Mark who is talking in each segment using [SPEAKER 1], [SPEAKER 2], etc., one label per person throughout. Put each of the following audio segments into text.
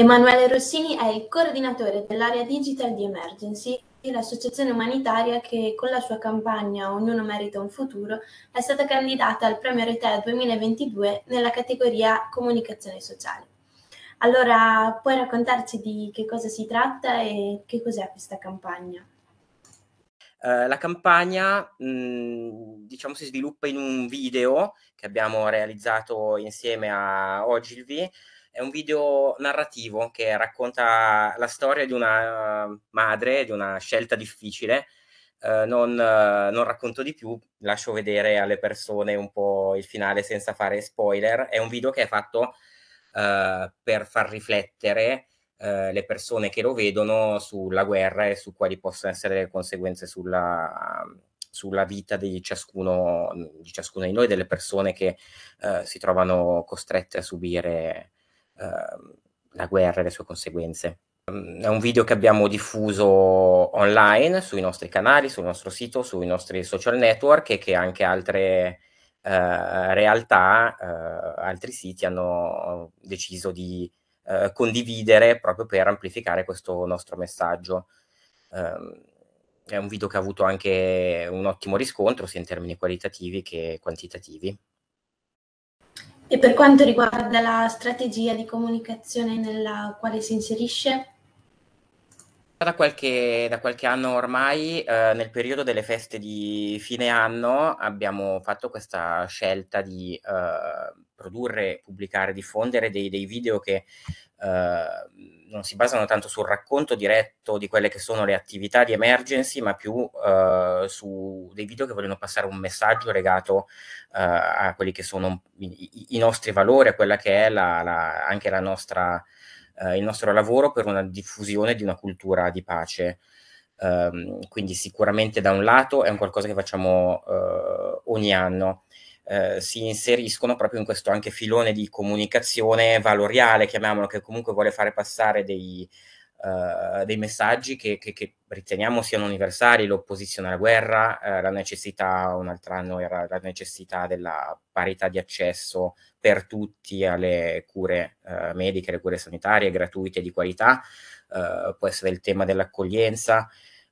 [SPEAKER 1] Emanuele Rossini è il coordinatore dell'area Digital di Emergency, l'associazione umanitaria che con la sua campagna Ognuno merita un futuro è stata candidata al premio Retea 2022 nella categoria Comunicazione sociale. Allora, puoi raccontarci di che cosa si tratta e che cos'è questa campagna?
[SPEAKER 2] Eh, la campagna mh, diciamo si sviluppa in un video che abbiamo realizzato insieme a Ogilvy è un video narrativo che racconta la storia di una eh, madre, di una scelta difficile. Eh, non, eh, non, racconto di più, lascio vedere alle persone un po' il finale senza fare spoiler. È un video che è fatto eh, per far riflettere eh, le persone che lo vedono sulla guerra e su quali possono essere le conseguenze sulla, sulla vita di ciascuno di, ciascuno di noi, delle persone che eh, si trovano costrette a subire Ehm, la guerra e le sue conseguenze. Mm, è un video che abbiamo diffuso online sui nostri canali, sul nostro sito, sui nostri social network e che anche altre eh, realtà, eh, altri siti hanno deciso di eh, condividere proprio per amplificare questo nostro messaggio. Ehm, è un video che ha avuto anche un ottimo riscontro sia in termini qualitativi che quantitativi.
[SPEAKER 1] E per quanto riguarda la strategia di comunicazione nella quale si inserisce?
[SPEAKER 2] Da qualche, da qualche, anno ormai, eh, nel periodo delle feste di fine anno, abbiamo fatto questa scelta di eh, produrre, pubblicare, diffondere dei, dei video che eh, non si basano tanto sul racconto diretto di quelle che sono le attività di emergency, ma più eh, su dei video che vogliono passare un messaggio legato eh, a quelli che sono i, i, nostri valori, a quella che è la, la, anche la nostra, eh, il nostro lavoro per una diffusione di una cultura di pace. Um, quindi sicuramente da un lato è un qualcosa che facciamo eh, ogni anno eh, si inseriscono proprio in questo anche filone di comunicazione valoriale, chiamiamolo, che comunque vuole fare passare dei, Uh, dei messaggi che, che, che, riteniamo siano universali, l'opposizione alla guerra, eh, la necessità, un altro anno era la necessità della parità di accesso per tutti alle cure eh, mediche, alle cure sanitarie gratuite di qualità, eh, può essere il tema dell'accoglienza.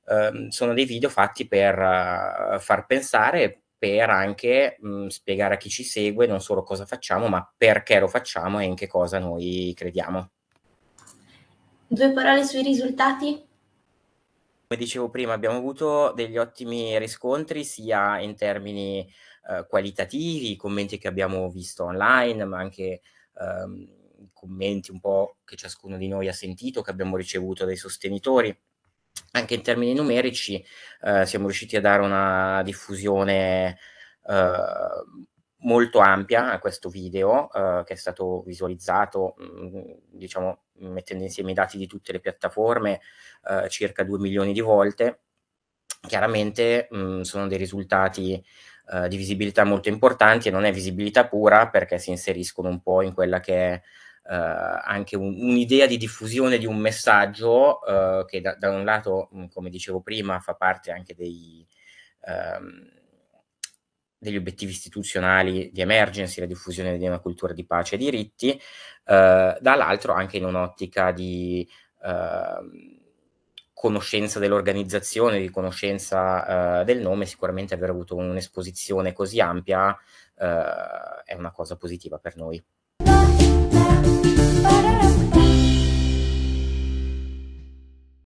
[SPEAKER 2] Ehm, sono dei video fatti per uh, far pensare per anche mh, mhmm, spiegare a chi ci segue non solo cosa facciamo, ma perché lo facciamo e in che cosa noi crediamo.
[SPEAKER 1] Due parole sui risultati?
[SPEAKER 2] Come dicevo prima, abbiamo avuto degli ottimi riscontri sia in termini eh, qualitativi, commenti che abbiamo visto online, ma anche ehm, commenti un po' che ciascuno di noi ha sentito, che abbiamo ricevuto dai sostenitori anche in termini numerici eh, siamo riusciti a dare una diffusione eh, molto ampia a questo video eh, che è stato visualizzato, mh, mm, diciamo, mettendo insieme i dati di tutte le piattaforme, eh, circa 2 milioni di volte. Chiaramente mh, mm, sono dei risultati eh, di visibilità molto importanti e non è visibilità pura perché si inseriscono un po' in quella che è eh, anche un, un'idea di diffusione di un messaggio eh, che da, da, un lato, mm, come dicevo prima, fa parte anche dei, ehm, degli obiettivi istituzionali di emergency, la diffusione di una cultura di pace e diritti, eh, dall'altro anche in un'ottica di ehm, conoscenza dell'organizzazione, di conoscenza uh, del nome, sicuramente aver avuto un'esposizione così ampia uh, è una cosa positiva per noi. ba da da